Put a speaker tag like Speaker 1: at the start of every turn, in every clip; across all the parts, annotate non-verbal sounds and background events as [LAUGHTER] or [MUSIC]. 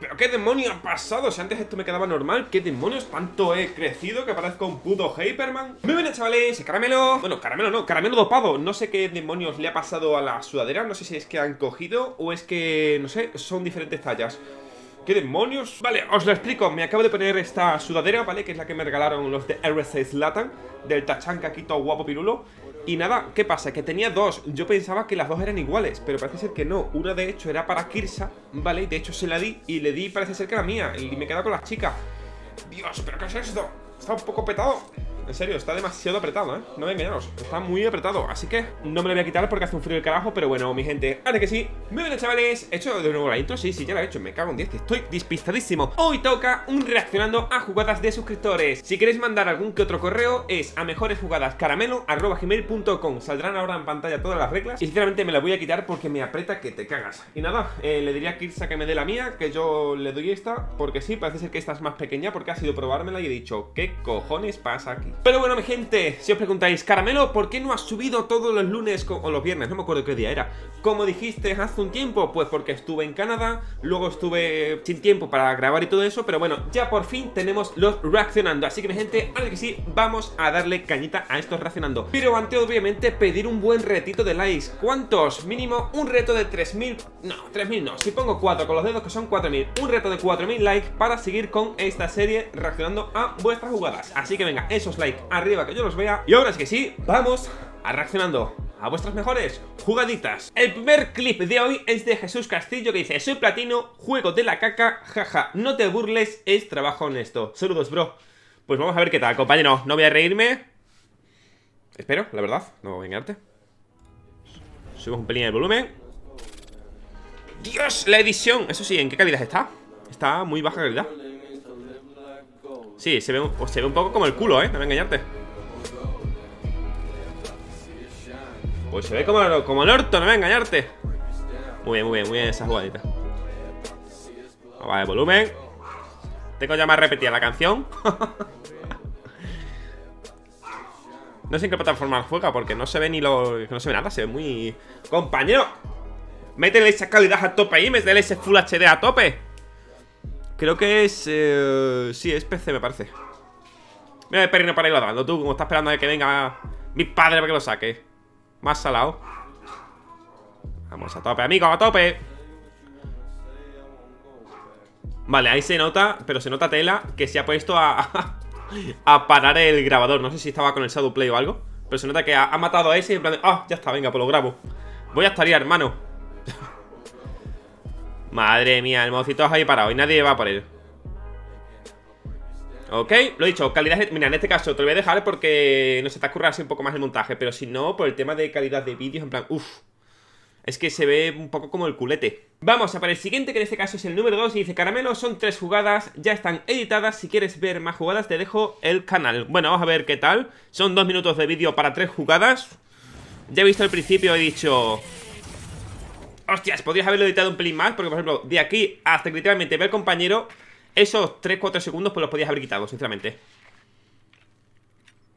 Speaker 1: pero qué demonios ha pasado Si antes esto me quedaba normal, qué demonios Tanto he crecido que parezco un puto Hyperman Muy bien, chavales, caramelo Bueno, caramelo no, caramelo dopado No sé qué demonios le ha pasado a la sudadera No sé si es que han cogido o es que, no sé, son diferentes tallas ¿Qué demonios? Vale, os lo explico. Me acabo de poner esta sudadera, ¿vale? Que es la que me regalaron los de RC Latan del Tachanca Quito Guapo Pirulo. Y nada, ¿qué pasa? Que tenía dos. Yo pensaba que las dos eran iguales, pero parece ser que no. Una de hecho era para Kirsa, ¿vale? Y de hecho se la di y le di, parece ser que era mía. Y me he quedado con las chicas. Dios, ¿pero qué es esto? Está un poco petado. En serio, está demasiado apretado, ¿eh? No me engañaros, está muy apretado Así que no me lo voy a quitar porque hace un frío el carajo Pero bueno, mi gente, ahora que sí Muy bien, chavales, ¿he hecho de nuevo la intro? Sí, sí, ya la he hecho, me cago en 10, estoy despistadísimo Hoy toca un reaccionando a jugadas de suscriptores Si queréis mandar algún que otro correo Es a mejoresjugadascaramelo.com Saldrán ahora en pantalla todas las reglas Y sinceramente me la voy a quitar porque me aprieta que te cagas Y nada, eh, le diría a Kirsa que me dé la mía Que yo le doy esta, porque sí, parece ser que esta es más pequeña Porque ha sido probármela y he dicho ¿Qué cojones pasa aquí? Pero bueno, mi gente, si os preguntáis, Caramelo, ¿por qué no has subido todos los lunes o los viernes? No me acuerdo qué día era. Como dijiste hace un tiempo, pues porque estuve en Canadá, luego estuve eh, sin tiempo para grabar y todo eso, pero bueno, ya por fin tenemos los reaccionando. Así que, mi gente, ahora que sí, vamos a darle cañita a estos reaccionando. Pero antes, obviamente, pedir un buen retito de likes. ¿Cuántos? Mínimo un reto de 3.000... No, 3.000 no. Si pongo 4 con los dedos, que son 4.000. Un reto de 4.000 likes para seguir con esta serie reaccionando a vuestras jugadas. Así que venga, esos likes arriba que yo los vea. Y ahora es que sí, vamos a reaccionando a vuestras mejores jugaditas. El primer clip de hoy es de Jesús Castillo que dice Soy platino, juego de la caca, jaja, no te burles, es trabajo honesto. Saludos, bro. Pues vamos a ver qué tal, compañero. No voy a reírme. Espero, la verdad, no voy a engañarte. Subimos un pelín el volumen. ¡Dios! La edición. Eso sí, ¿en qué calidad está? Está muy baja calidad. Sí, se ve, un, oh, ve un poco como el culo, ¿eh? No voy engañarte Pues se ve como, como el orto, no voy a engañarte Muy bien, muy bien, muy bien esa jugadita Vale, volumen Tengo ya más repetida la canción [LAUGHS] No sé en qué plataforma juega Porque no se ve ni lo... No se ve nada, se ve muy... ¡Compañero! Métele esa calidad a tope ahí Métele ese Full HD a tope Creo que es... Eh, sí, es PC, me parece Mira el perrino para ir dando Tú, como estás esperando a que venga mi padre para que lo saque Más salado Vamos a tope, amigo a tope Vale, ahí se nota, pero se nota tela Que se ha puesto a, [LAUGHS] a, parar el grabador No sé si estaba con el Shadow Play o algo Pero se nota que ha, matado a ese y en plan Ah, ya está, venga, pues lo grabo Voy a estaría, hermano Madre mía, el mocito está ahí parado y nadie va por él Ok, lo he dicho, calidad... Mira, en este caso te lo voy a dejar porque nos está currando así un poco más el montaje Pero si no, por el tema de calidad de vídeos, en plan, uf, es que se ve un poco como el culete. Vamos a por el siguiente, que en este caso es el número 2 y dice Caramelo, son tres jugadas, ya están editadas, si quieres ver más jugadas te dejo el canal. Bueno, vamos a ver qué tal, son dos minutos de vídeo para tres jugadas. Ya he visto al principio, he dicho, hostias, podrías haberlo editado un pelín más, porque por ejemplo, de aquí hasta que literalmente ve compañero, esos 3-4 segundos pues los podías haber quitado, sinceramente.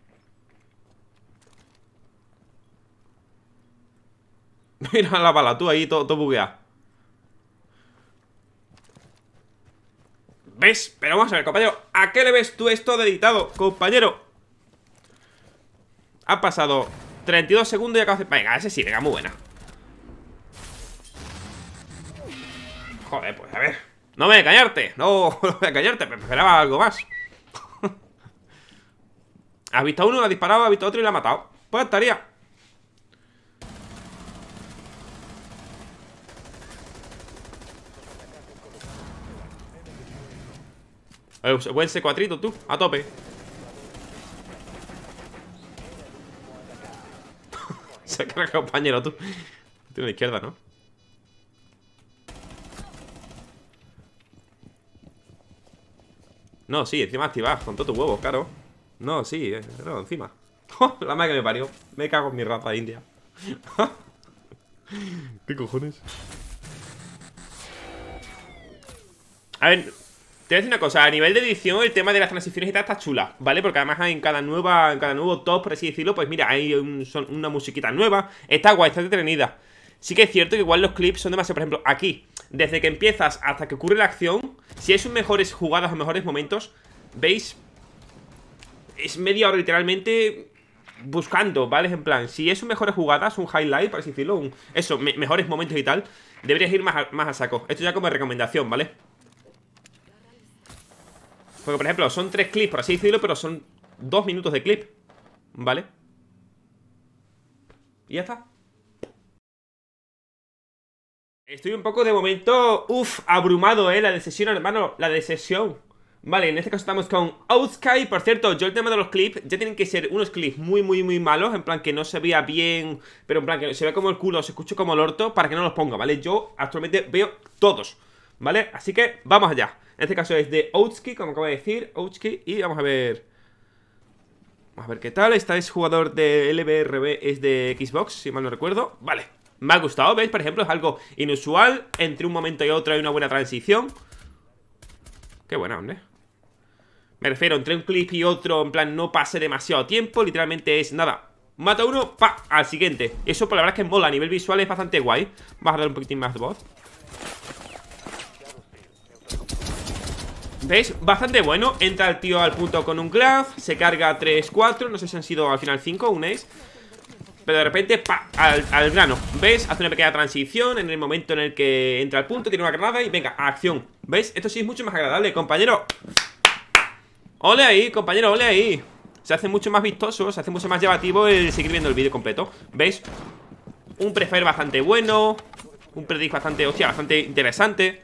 Speaker 1: [LAUGHS] Mira la bala, tú ahí todo, todo ¿Ves? Pero vamos a ver, compañero ¿A qué le ves tú esto editado, compañero? Ha pasado 32 segundos y acabo de... Venga, ese sí, venga, muy buena Joder, pues a ver. No me voy a callarte. No, me [LAUGHS] voy a callarte. Me esperaba algo más. [LAUGHS] ha visto a uno, ha disparado, ha visto a otro y lo ha matado. Pues estaría. Buen eh, C4, tú, a tope. [LAUGHS] Se cargado compañero, tú. Tiene una izquierda, ¿no? No, sí, encima activas con todos tus huevos, claro No, sí, eh, encima [LAUGHS] oh, La madre que me parió Me cago en mi raza india [LAUGHS] ¿Qué cojones? A ver, te voy a decir una cosa A nivel de edición, el tema de las transiciones y tal está chula ¿Vale? Porque además en cada nueva En cada nuevo top, por así decirlo Pues mira, hay una musiquita nueva Está guay, está detenida Sí que es cierto que igual los clips son demasiado Por ejemplo, aquí desde que empiezas hasta que ocurre la acción Si es un mejores jugadas o mejores momentos ¿Veis? Es media hora literalmente buscando, ¿vale? En plan, si es un mejores jugadas, un highlight, por así decirlo un, Eso, mejores momentos y tal Deberías ir más más a saco Esto ya como recomendación, ¿vale? Porque, por ejemplo, son tres clips, por así decirlo Pero son dos minutos de clip ¿Vale? Y ya está Estoy un poco de momento, uff, abrumado, eh, la de sesión hermano, la de sesión. Vale, en este caso estamos con Outsky Por cierto, yo el tema de los clips, ya tienen que ser unos clips muy, muy, muy malos En plan que no se vea bien, pero en plan que se vea como el culo, se escuche como el orto Para que no los ponga, ¿vale? Yo actualmente veo todos, ¿vale? Así que vamos allá En este caso es de Outsky, como acabo de decir, Outsky Y vamos a ver... Vamos a ver qué tal, esta es jugador de LBRB, es de Xbox, si mal no recuerdo Vale me ha gustado, ¿veis? Por ejemplo, es algo inusual Entre un momento y otro hay una buena transición Qué buena, hombre Me refiero, entre un clip y otro En plan, no pase demasiado tiempo Literalmente es nada Mata uno, pa, al siguiente Eso, por pues, la verdad es que mola, a nivel visual es bastante guay vas a dar un poquitín más de voz ¿Veis? Bastante bueno Entra el tío al punto con un graf. Se carga 3, 4 No sé si han sido al final 5 un ace pero de repente, pa, al, grano ¿Ves? Hace una pequeña transición en el momento en el que entra al punto, tiene una granada y venga, acción ¿Ves? Esto sí es mucho más agradable, compañero Ole ahí, compañero, ole ahí Se hace mucho más vistoso, se hace mucho más llamativo el seguir viendo el vídeo completo ¿Ves? Un prefer bastante bueno Un predict bastante, hostia, bastante interesante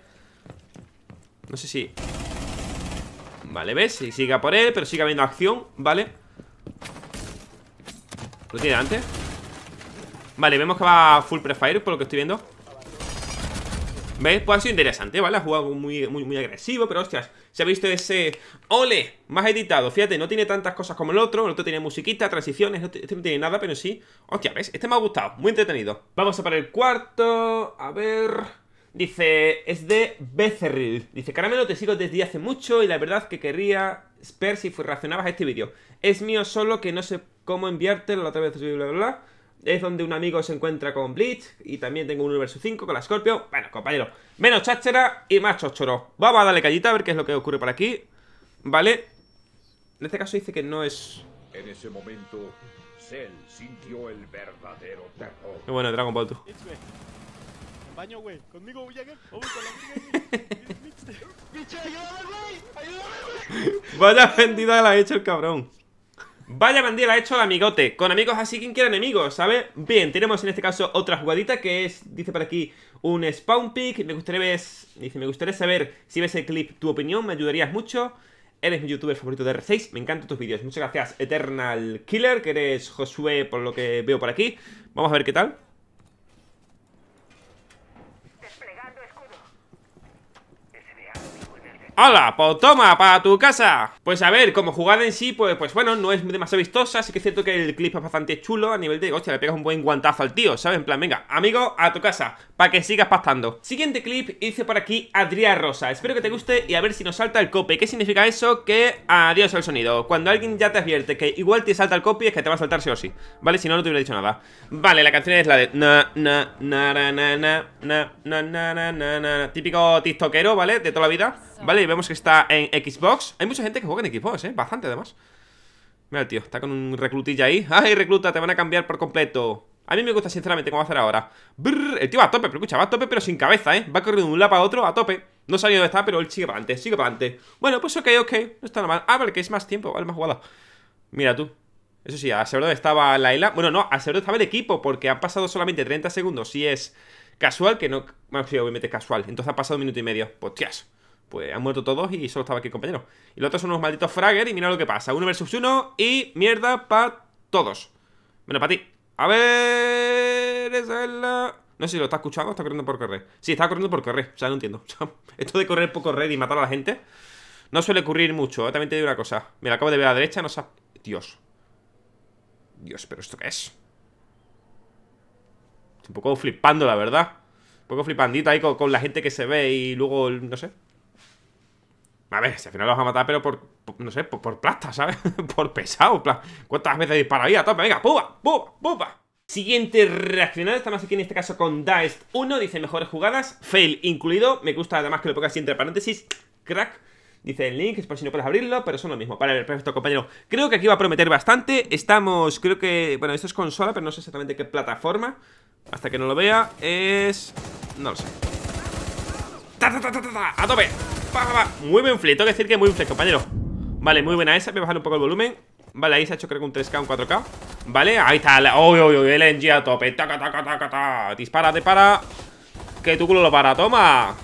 Speaker 1: No sé si... Vale, ¿ves? Si siga por él, pero sigue habiendo acción, ¿vale? vale lo tiene antes? Vale, vemos que va full prefire por lo que estoy viendo ¿Veis? Pues ha sido interesante, ¿vale? Ha jugado muy, muy, muy agresivo, pero hostias Se ha visto ese... ¡Ole! Más editado, fíjate, no tiene tantas cosas como el otro El otro tiene musiquita, transiciones, este no tiene nada Pero sí, hostia, ¿ves? Este me ha gustado, muy entretenido Vamos a para el cuarto A ver... Dice, es de Becerril. Dice, Caramelo, te sigo desde hace mucho y la verdad que querría ver si reaccionabas a este vídeo. Es mío solo que no sé cómo enviártelo a través de bla, bla, bla es donde un amigo se encuentra con Bleach y también tengo un universo 5 con la Scorpio. Bueno, compañero, menos cháchera y más chochoros Vamos a darle callita a ver qué es lo que ocurre por aquí. Vale. En este caso dice que no es... En ese momento, Cell sintió el verdadero terror. bueno, Dragon Ball Vaya vendida la ha hecho el cabrón. Vaya bandera ha hecho el amigote. Con amigos así quien quiera enemigos, ¿sabes? Bien, tenemos en este caso otra jugadita que es, dice por aquí, un spawn pick. Me gustaría ver, me gustaría saber si ves el clip tu opinión, me ayudarías mucho. Eres mi youtuber favorito de R6, me encantan tus vídeos. Muchas gracias, Eternal Killer, que eres Josué por lo que veo por aquí. Vamos a ver qué tal. ¡Hola! ¡Potoma ¡Pues para tu casa. Pues a ver, como jugada en sí, pues, pues bueno, no es demasiado vistosa. Sí que es cierto que el clip es bastante chulo a nivel de, hostia, le pegas un buen guantazo al tío, ¿sabes? En plan, venga, amigo, a tu casa, para que sigas pastando. Siguiente clip hice por aquí Adrián Rosa. Espero que te guste y a ver si nos salta el copy. ¿Qué significa eso? Que adiós al sonido. Cuando alguien ya te advierte que igual te salta el copy, es que te va a saltar sí o sí. ¿Vale? Si no, no te hubiera dicho nada. Vale, la canción es la de típico tiktokero, ¿vale? De toda la vida. ¿Vale? Y vemos que está en Xbox. Hay mucha gente que juega en equipos, ¿eh? Bastante, además. Mira, tío, está con un reclutilla ahí. ¡Ay, recluta! Te van a cambiar por completo. A mí me gusta, sinceramente, cómo va a hacer ahora. el tío va a tope, pero escucha, va a tope, pero sin cabeza, ¿eh? Va corriendo de un lado para otro, a tope. No sabía dónde está, pero él sigue para adelante, sigue para adelante. Bueno, pues ok, ok. No está nada mal. Ah, vale, que es más tiempo, vale, más jugada. Mira tú. Eso sí, a saber estaba la Bueno, no, a saber estaba el equipo, porque han pasado solamente 30 segundos. Si es casual, que no. Bueno, sí, obviamente casual. Entonces ha pasado un minuto y medio. Pues tías pues han muerto todos y solo estaba aquí compañero. Y los otros son unos malditos Fragger y mira lo que pasa. Uno versus uno y mierda para todos. Menos para ti. A ver... No sé si lo está escuchando o está corriendo por correr. Sí, está corriendo por correr. O sea, no entiendo. [LAUGHS] Esto de correr poco correr y matar a la gente no suele ocurrir mucho. ¿eh? También te digo una cosa. Mira, acabo de ver a la derecha, no sé... Dios. Dios, ¿pero esto qué es? Estoy un poco flipando, la verdad. Un poco flipandita ahí con la gente que se ve y luego, no sé, a ver, si al final lo vas a matar, pero por, no sé, por, plata, ¿sabes? [LAUGHS] por pesado. ¿Cuántas veces dispararía? Toma, venga, puba, puba, puba. Siguiente reaccionado, estamos aquí en este caso con Daest 1, dice mejores jugadas, fail incluido, me gusta además que lo pongas entre paréntesis, crack, dice el link, es por si no puedes abrirlo, pero son lo mismo, vale, perfecto compañero, creo que aquí va a prometer bastante, estamos, creo que, bueno, esto es consola, pero no sé exactamente qué plataforma, hasta que no lo vea, es... no lo sé. ¡Ta, a tope! Muy buen flip, tengo que decir que muy buen flip, compañero Vale, muy buena esa, voy a bajar un poco el volumen Vale, ahí se ha hecho creo que un 3K, un 4K Vale, ahí está, la... uy, uy, el LNG a tope Taca, taca, taca, taca Dispara, dispara Que tu culo lo para, toma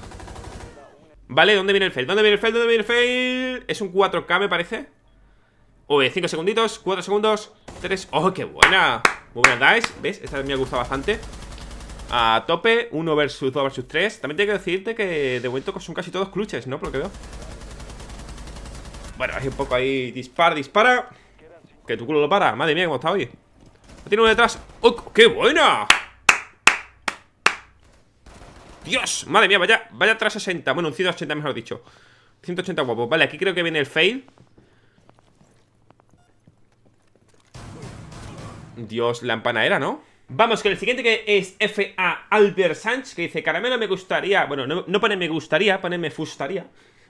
Speaker 1: Vale, ¿dónde viene el fail? ¿Dónde viene el fail? ¿Dónde viene el fail? Es un 4K, me parece Uy, 5 segunditos, 4 segundos 3, oh, qué buena Muy buena dice, ¿ves? Esta me ha gustado bastante a tope, 1 versus 2 versus 3 También tengo que decirte que de momento son casi todos cluches, ¿no? Por lo que veo Bueno, hay un poco ahí, dispara, dispara Que tu culo lo para, madre mía, cómo está hoy Tiene uno detrás ¡Oh, qué buena! ¡Dios! Madre mía, vaya, vaya 60 Bueno, un 180 mejor dicho 180 guapo vale, aquí creo que viene el fail Dios, la empanadera, ¿no? Vamos con el siguiente que es F.A. Albert Sanz, que dice, Caramelo, me gustaría, bueno, no, no pone me gustaría, pone me fustaría.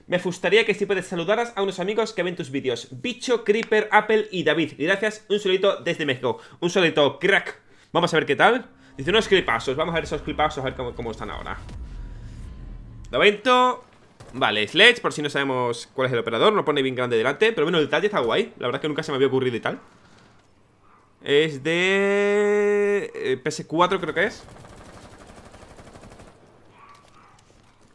Speaker 1: Me gustaría que si puedes saludaras a unos amigos que ven tus vídeos. Bicho, Creeper, Apple y David. Gracias, un solito desde México. Un solito, crack. Vamos a ver qué tal. Dice unos clipazos. Vamos a ver esos clipazos, a ver cómo, están ahora. vento. Vale, Sledge, por si no sabemos cuál es el operador. no pone bien grande delante. Pero bueno, el detalle está guay. La verdad que nunca se me había ocurrido y tal. Es de... Eh, PS4 creo que es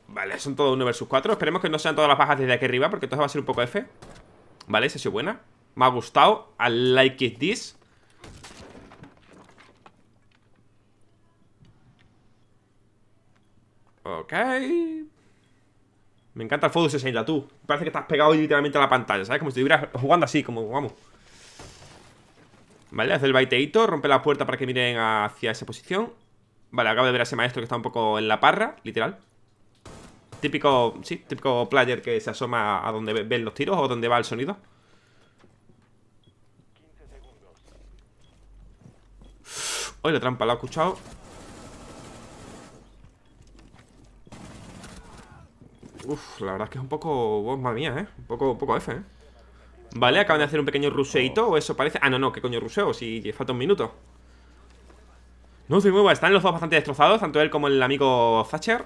Speaker 1: Vale, son todos 1 versus 4 Esperemos que no sean todas las bajas desde aquí arriba Porque entonces va a ser un poco F Vale, esa ha sido buena Me ha gustado I like it this Ok Me encanta el Fodus 60, tú Parece que estás pegado literalmente a la pantalla, ¿sabes? Como si estuvieras jugando así, como vamos Vale, hace el baiteito, rompe la puerta para que miren hacia esa posición Vale, acabo de ver a ese maestro que está un poco en la parra, literal Típico, sí, típico player que se asoma a donde ven los tiros o donde va el sonido Hoy la trampa, la he escuchado Uf, la verdad es que es un poco... Oh, madre mía, eh Un poco, un poco F, eh Vale, acaban de hacer un pequeño ruseito O eso parece... Ah, no, no, qué coño ruseo Si falta un minuto No muy bueno están los dos bastante destrozados Tanto él como el amigo Thatcher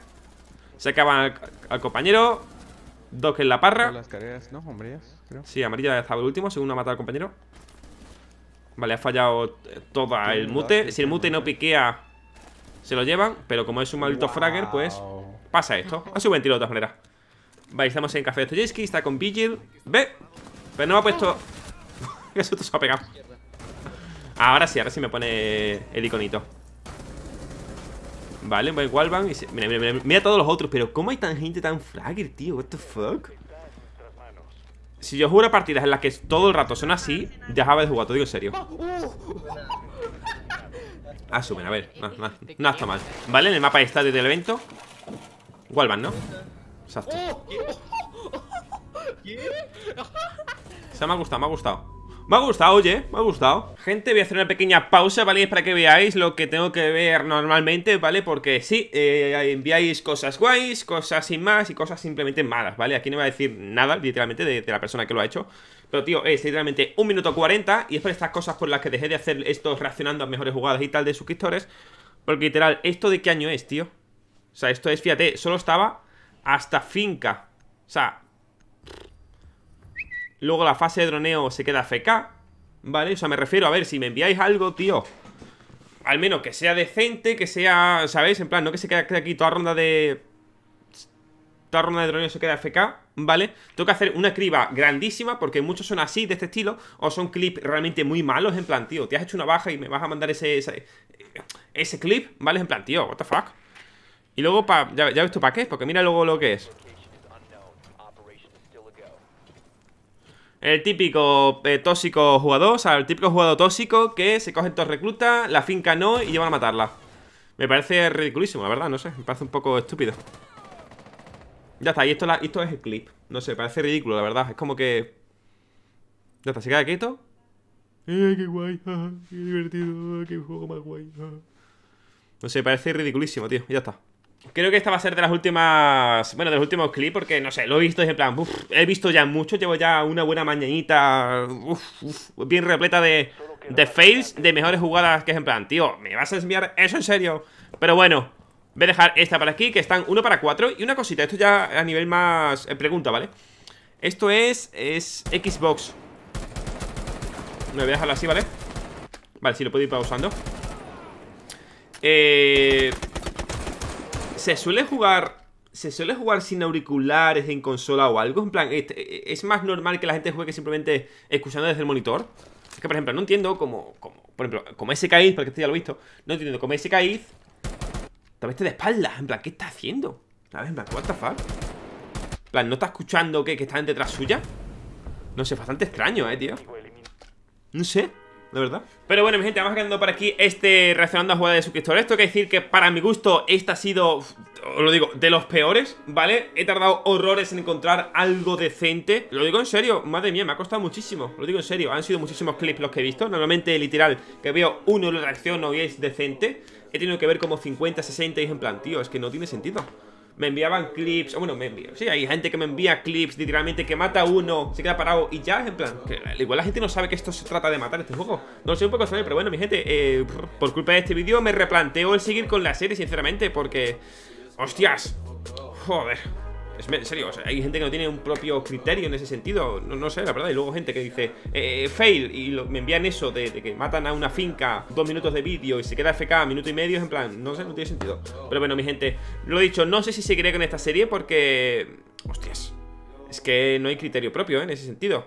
Speaker 1: Se acaban al, compañero Dos que en la parra Las ¿no? Sí, amarilla el último Según ha matado al compañero Vale, ha fallado eh, todo el mute Si el mute no piquea Se lo llevan Pero como es un maldito fragger, pues... Pasa esto Ha sido un tiro de todas maneras Vale, estamos en Café de Está con Vigil ¡Ve! Pero no me ha puesto... [LAUGHS] Eso susto se ha pegado. Ahora sí, ahora sí me pone el iconito. Vale, voy Walban y mira, mira, mira, mira todos los otros, pero ¿cómo hay tan gente tan frágil, tío? What the fuck? Si yo juro partidas en las que todo el rato son así, dejaba de jugar, te digo en serio. Asumen, ah, a ver, no, está mal. Vale, en el mapa está desde el evento. Walban, ¿no? Exacto. O sea, me ha gustado, me ha gustado me ha gustado, oye, me ha gustado Gente, voy a hacer una pequeña pausa, ¿vale? Para que veáis lo que tengo que ver normalmente, ¿vale? Porque sí, eh, enviáis cosas guays, cosas sin más y cosas simplemente malas, ¿vale? Aquí no va a decir nada, literalmente, de, la persona que lo ha hecho Pero, tío, es literalmente un minuto 40 Y es por estas cosas por las que dejé de hacer esto reaccionando a mejores jugadas y tal de suscriptores Porque, literal, ¿esto de qué año es, tío? O sea, esto es, fíjate, solo estaba hasta finca O sea, Luego la fase de droneo se queda FK, ¿vale? O sea, me refiero a ver si me enviáis algo, tío. Al menos que sea decente, que sea, ¿sabéis? En plan, no que se quede aquí toda ronda de... Toda ronda de droneo se queda FK, ¿vale? Tengo que hacer una criba grandísima porque muchos son así, de este estilo, o son clips realmente muy malos, en plan, tío, te has hecho una baja y me vas a mandar ese, ese, clip, ¿vale? En plan, tío, what the fuck. Y luego, ya, ves tú para qué, porque mira luego lo que es. El típico eh, tóxico jugador, o sea, el típico jugador tóxico que se coge estos reclutas, la finca no y llevan a matarla. Me parece ridiculísimo, la verdad, no sé, me parece un poco estúpido. Ya está, y esto, es el clip. No sé, parece ridículo, la verdad, es como que... Ya está, se queda quieto. Eh, qué guay! [LAUGHS] ¡Qué divertido! ¡Qué juego más guay! [LAUGHS] No sé, parece ridiculísimo, tío, ya está. Creo que esta va a ser de las últimas. Bueno, de los últimos clips, porque no sé, lo he visto y en plan. he visto ya mucho, llevo ya una buena mañanita. bien repleta de, de fails, de mejores jugadas que es en plan. Tío, ¿me vas a enviar eso en serio? Pero bueno, voy a dejar esta para aquí, que están uno para cuatro Y una cosita, esto ya a nivel más. Eh, pregunta, ¿vale? Esto es. Es Xbox. Me voy a dejarlo así, ¿vale? Vale, si lo puedo ir pausando. Eh se suele jugar. Se suele jugar sin auriculares en consola o algo. En plan, este, es, más normal que la gente juegue simplemente escuchando desde el monitor. Es que, por ejemplo, no entiendo cómo. como por ejemplo, como SKIZ, porque esto ya lo he visto. No entiendo cómo SKIZ. También está de espaldas. En plan, ¿qué está haciendo? ¿Sabes? En plan, ¿what the fuck? En plan, ¿no está escuchando que, está están detrás suya? No sé, es bastante extraño, eh, tío. No sé de verdad. Pero bueno, mi gente, vamos quedando por aquí este reaccionando a jugada de suscriptores. Esto que decir que para mi gusto, esta ha sido, os lo digo, de los peores, ¿vale? He tardado horrores en encontrar algo decente. Lo digo en serio, madre mía, me ha costado muchísimo. Lo digo en serio, han sido muchísimos clips los que he visto. Normalmente, literal, que veo uno y lo reacciono y es decente. He tenido que ver como 50, 60 y es en plan, tío, es que no tiene sentido me enviaban clips, o bueno, me envío, sí, hay gente que me envía clips literalmente que mata a uno, se queda parado y ya, en plan, igual la gente no sabe que esto se trata de matar este juego, no lo sé un poco pero bueno, mi gente, eh, por culpa de este vídeo me replanteo el seguir con la serie, sinceramente, porque, hostias, joder. Es, en serio, hay gente que no tiene un propio criterio en ese sentido, no, no sé, la verdad. Y luego gente que dice, eh, eh, eh, fail, y me envían eso de, que matan a una finca, dos minutos de vídeo y se queda FK, minuto y medio, en plan, no sé, no tiene sentido. Pero bueno, mi gente, lo he dicho, no sé si se cree con esta serie porque... Hostias, es que no hay criterio propio en ese sentido.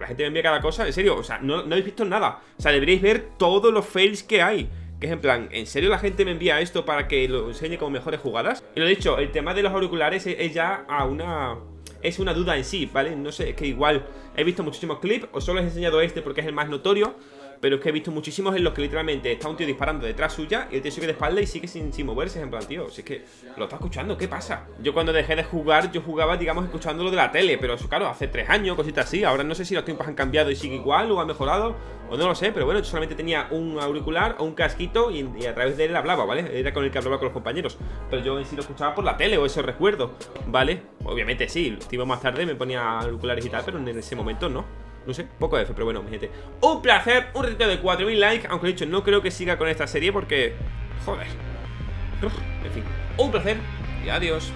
Speaker 1: La gente me envía cada cosa, en serio, o sea, no, no habéis visto nada. O sea, deberíais ver todos los fails que hay que es en plan, ¿en serio la gente me envía esto para que lo enseñe con mejores jugadas? Y lo he dicho, el tema de los auriculares es, ya a una... Es una duda en sí, ¿vale? No sé, es que igual he visto muchísimos clips, o solo he enseñado este porque es el más notorio, pero es que he visto muchísimos en los que literalmente está un tío disparando detrás suya y el tío sigue de espalda y sigue sin, moverse. En plan, tío, si es que lo está escuchando, ¿qué pasa? Yo cuando dejé de jugar, yo jugaba, digamos, escuchándolo de la tele, pero eso, claro, hace tres años, cositas así. Ahora no sé si los tiempos han cambiado y sigue igual o han mejorado, o no lo sé, pero bueno, yo solamente tenía un auricular o un casquito y, a través de él hablaba, ¿vale? Era con el que hablaba con los compañeros, pero yo en sí lo escuchaba por la tele o eso recuerdo, ¿vale? Obviamente sí, el más tarde me ponía auriculares y tal, pero en ese momento no. No sé, poco de fe, pero bueno, mi gente Un placer, un reto de 4000 likes Aunque dicho, no creo que siga con esta serie porque... Joder En fin, un placer y adiós